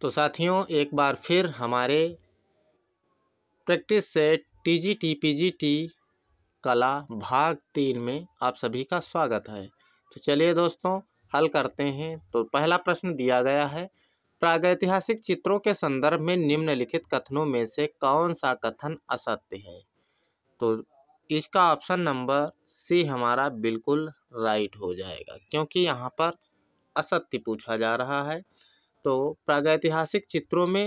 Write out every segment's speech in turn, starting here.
तो साथियों एक बार फिर हमारे practice set T G T P G T कला भाग तीन में आप सभी का स्वागत है तो चलिए दोस्तों हल करते हैं तो पहला प्रश्न दिया गया है प्रागैतिहासिक चित्रों के संदर्भ में निम्नलिखित कथनों में से कौन सा कथन असत्य है तो इसका ऑप्शन नंबर सी हमारा बिल्कुल राइट हो जाएगा क्योंकि यहाँ पर असत्य पूछा जा रहा है तो प्रागैतिहासिक चित्रों में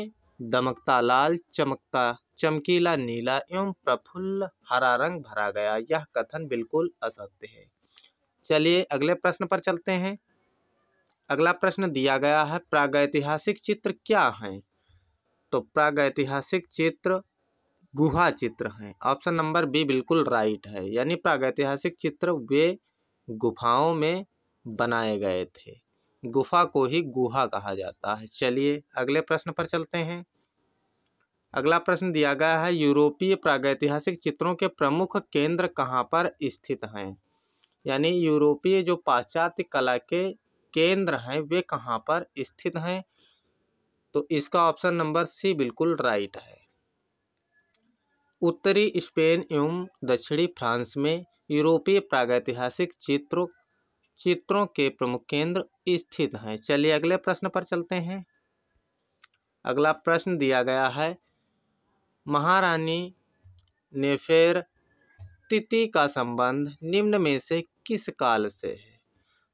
दमकता लाल चमकता चमकीला नीला एवं प्रफुल्ल हरा रंग भरा गया यह कथन बिल्कुल असत्य है चलिए अगले प्रश्न पर चलते हैं अगला प्रश्न दिया गया है प्रागैतिहासिक चित्र क्या हैं तो प्रागैतिहासिक चित्र गुहा चित्र हैं ऑप्शन नंबर बी बिल्कुल राइट है यानी प्रागैतिहासिक चित्र वे गुफाओं में बनाए गए थे गुफा को ही गुहा कहा जाता है चलिए अगले प्रश्न पर चलते हैं अगला प्रश्न दिया गया है यूरोपीय प्रागैतिहासिक चित्रों के प्रमुख केंद्र कहाँ पर स्थित हैं यानी यूरोपीय जो पाश्चात्य कला के केंद्र हैं वे कहाँ पर स्थित हैं तो इसका ऑप्शन नंबर सी बिल्कुल राइट है उत्तरी स्पेन एवं दक्षिणी फ्रांस में यूरोपीय प्रागैतिहासिक चित्र चित्रों के प्रमुख केंद्र स्थित हैं चलिए अगले प्रश्न पर चलते हैं अगला प्रश्न दिया गया है महारानी नेफेर तिथि का संबंध निम्न में से किस काल से है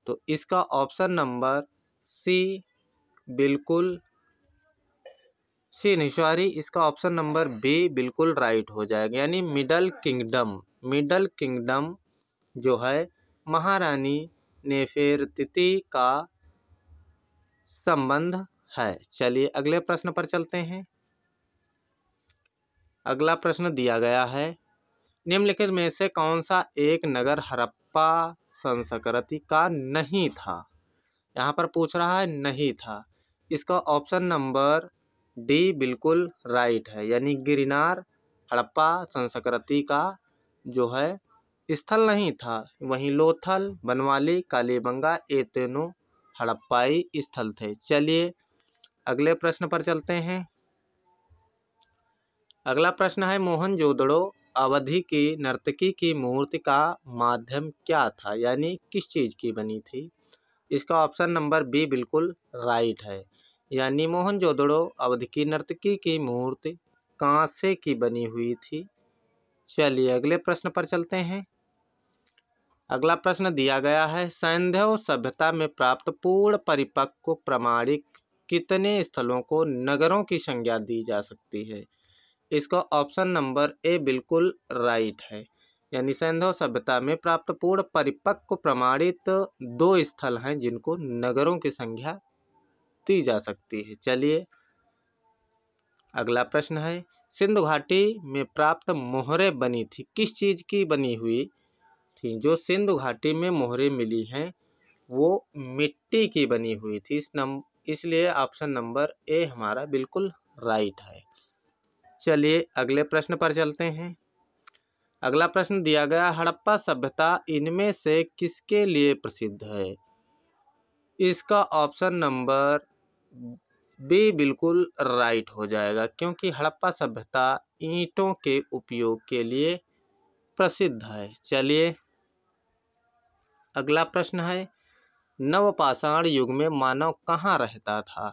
तो इसका ऑप्शन नंबर सी बिल्कुल सी निशारी इसका ऑप्शन नंबर बी बिल्कुल राइट हो जाएगा यानी मिडल किंगडम मिडल किंगडम जो है महारानी नेफेरतिति का संबंध है चलिए अगले प्रश्न पर चलते हैं अगला प्रश्न दिया गया है निम्नलिखित में से कौन सा एक नगर हड़प्पा संस्कृति का नहीं था यहाँ पर पूछ रहा है नहीं था इसका ऑप्शन नंबर डी बिल्कुल राइट है यानी गिरनार हड़प्पा संस्कृति का जो है स्थल नहीं था वहीं लोथल बनवाली कालीबंगा ये तीनों हड़प्पाई स्थल थे चलिए अगले प्रश्न पर चलते हैं अगला प्रश्न है मोहनजोदड़ो अवधि की नर्तकी की मूर्ति का माध्यम क्या था यानी किस चीज़ की बनी थी इसका ऑप्शन नंबर बी बिल्कुल राइट है यानी मोहनजोदड़ो अवधि की नर्तकी की मूर्ति कांसे की बनी हुई थी चलिए अगले प्रश्न पर चलते हैं अगला प्रश्न दिया गया है सैंधव सभ्यता में प्राप्त पूर्ण परिपक्व प्रमाणिक कितने स्थलों को नगरों की संज्ञा दी जा सकती है इसका ऑप्शन नंबर ए बिल्कुल राइट है यानी सैंधव सभ्यता में प्राप्त पूर्ण परिपक्व प्रमाणित दो स्थल हैं जिनको नगरों की संख्या दी जा सकती है चलिए अगला प्रश्न है सिंधु घाटी में प्राप्त मोहरे बनी थी किस चीज़ की बनी हुई थी जो सिंधु घाटी में मोहरें मिली हैं वो मिट्टी की बनी हुई थी इस नम इसलिए ऑप्शन नंबर ए हमारा बिल्कुल राइट है चलिए अगले प्रश्न पर चलते हैं अगला प्रश्न दिया गया हड़प्पा सभ्यता इनमें से किसके लिए प्रसिद्ध है इसका ऑप्शन नंबर बी बिल्कुल राइट हो जाएगा क्योंकि हड़प्पा सभ्यता ईंटों के उपयोग के लिए प्रसिद्ध है चलिए अगला प्रश्न है नवपाषाण युग में मानव कहाँ रहता था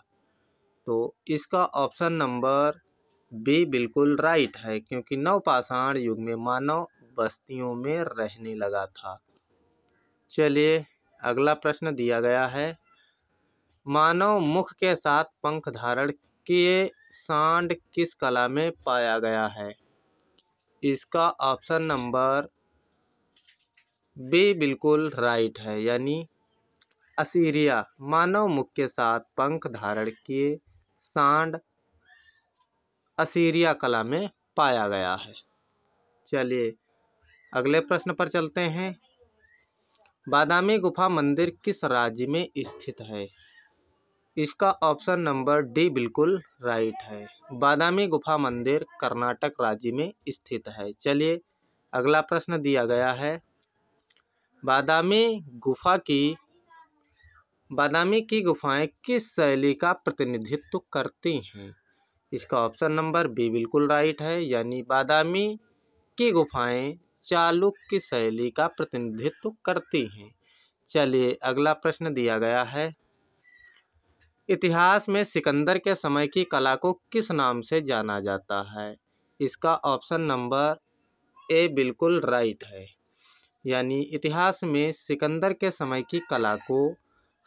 तो इसका ऑप्शन नंबर बी बिल्कुल राइट है क्योंकि नवपाषाण युग में मानव बस्तियों में रहने लगा था चलिए अगला प्रश्न दिया गया है मानव मुख के साथ पंख धारण किए सांड किस कला में पाया गया है इसका ऑप्शन नंबर बी बिल्कुल राइट है यानी असीरिया मानव मुख के साथ पंख धारण किए सांड असीरिया कला में पाया गया है चलिए अगले प्रश्न पर चलते हैं बादामी गुफा मंदिर किस राज्य में स्थित है इसका ऑप्शन नंबर डी बिल्कुल राइट है बादामी गुफा मंदिर कर्नाटक राज्य में स्थित है चलिए अगला प्रश्न दिया गया है बादामी गुफा की बादामी की गुफाएं किस शैली का प्रतिनिधित्व करती हैं इसका ऑप्शन नंबर बी बिल्कुल राइट है यानी बादामी की गुफाएं की शैली का प्रतिनिधित्व करती हैं चलिए अगला प्रश्न दिया गया है इतिहास में सिकंदर के समय की कला को किस नाम से जाना जाता है इसका ऑप्शन नंबर ए बिल्कुल राइट है यानी इतिहास में सिकंदर के समय की कला को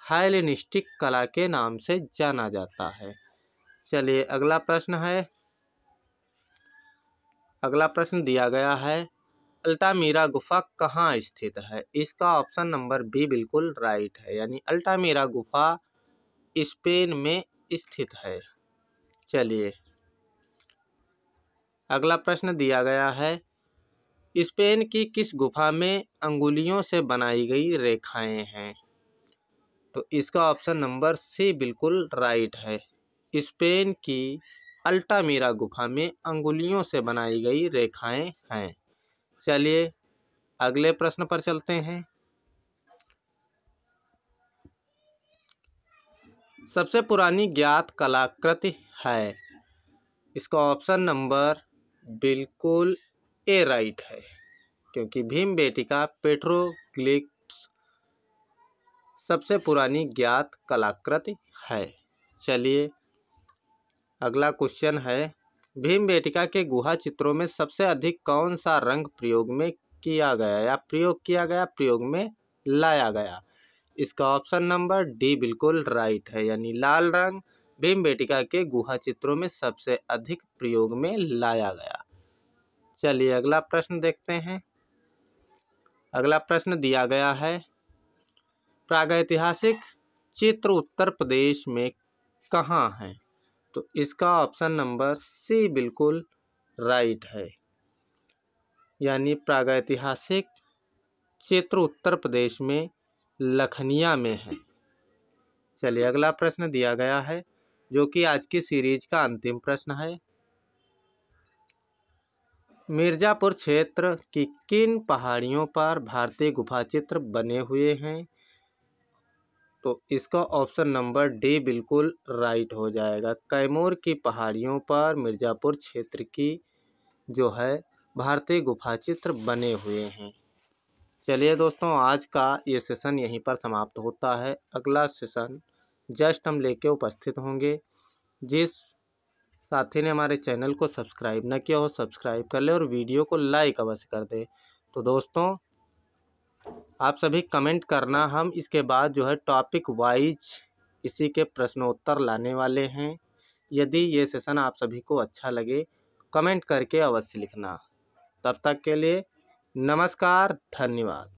हाइलिनिस्टिक कला के नाम से जाना जाता है चलिए अगला प्रश्न है अगला प्रश्न दिया गया है अल्टामीरा गुफा कहाँ स्थित है इसका ऑप्शन नंबर बी बिल्कुल राइट है यानी अल्टामीरा गुफा स्पेन में स्थित है चलिए अगला प्रश्न दिया गया है स्पेन की किस गुफा में अंगुलियों से बनाई गई रेखाएं हैं तो इसका ऑप्शन नंबर सी बिल्कुल राइट है स्पेन की अल्टामीरा गुफा में अंगुलियों से बनाई गई रेखाएं हैं चलिए अगले प्रश्न पर चलते हैं सबसे पुरानी ज्ञात कलाकृति है इसका ऑप्शन नंबर बिल्कुल ए राइट है क्योंकि भीम बेटिका पेट्रोग्लिप्स सबसे पुरानी ज्ञात कलाकृति है चलिए अगला क्वेश्चन है भीम बेटिका के गुहा चित्रों में सबसे अधिक कौन सा रंग प्रयोग में किया गया या प्रयोग किया गया प्रयोग में लाया गया इसका ऑप्शन नंबर डी बिल्कुल राइट है यानी लाल रंग भीम बेटिका के गुहा चित्रों में सबसे अधिक प्रयोग में लाया गया चलिए अगला प्रश्न देखते हैं अगला प्रश्न दिया गया है प्रागैतिहासिक चित्र उत्तर प्रदेश में कहाँ है तो इसका ऑप्शन नंबर सी बिल्कुल राइट है यानी प्रागैतिहासिक चित्र उत्तर प्रदेश में लखनिया में है चलिए अगला प्रश्न दिया गया है जो कि आज की सीरीज का अंतिम प्रश्न है मिर्ज़ापुर क्षेत्र की किन पहाड़ियों पर भारतीय गुफा चित्र बने हुए हैं तो इसका ऑप्शन नंबर डी बिल्कुल राइट हो जाएगा कैमूर की पहाड़ियों पर मिर्ज़ापुर क्षेत्र की जो है भारतीय गुफा चित्र बने हुए हैं चलिए दोस्तों आज का ये सेशन यहीं पर समाप्त होता है अगला सेशन जस्ट हम लेके उपस्थित होंगे जिस साथ ही ने हमारे चैनल को सब्सक्राइब ना किया हो सब्सक्राइब कर ले और वीडियो को लाइक अवश्य कर दे तो दोस्तों आप सभी कमेंट करना हम इसके बाद जो है टॉपिक वाइज इसी के प्रश्नोत्तर लाने वाले हैं यदि ये सेशन आप सभी को अच्छा लगे कमेंट करके अवश्य लिखना तब तक के लिए नमस्कार धन्यवाद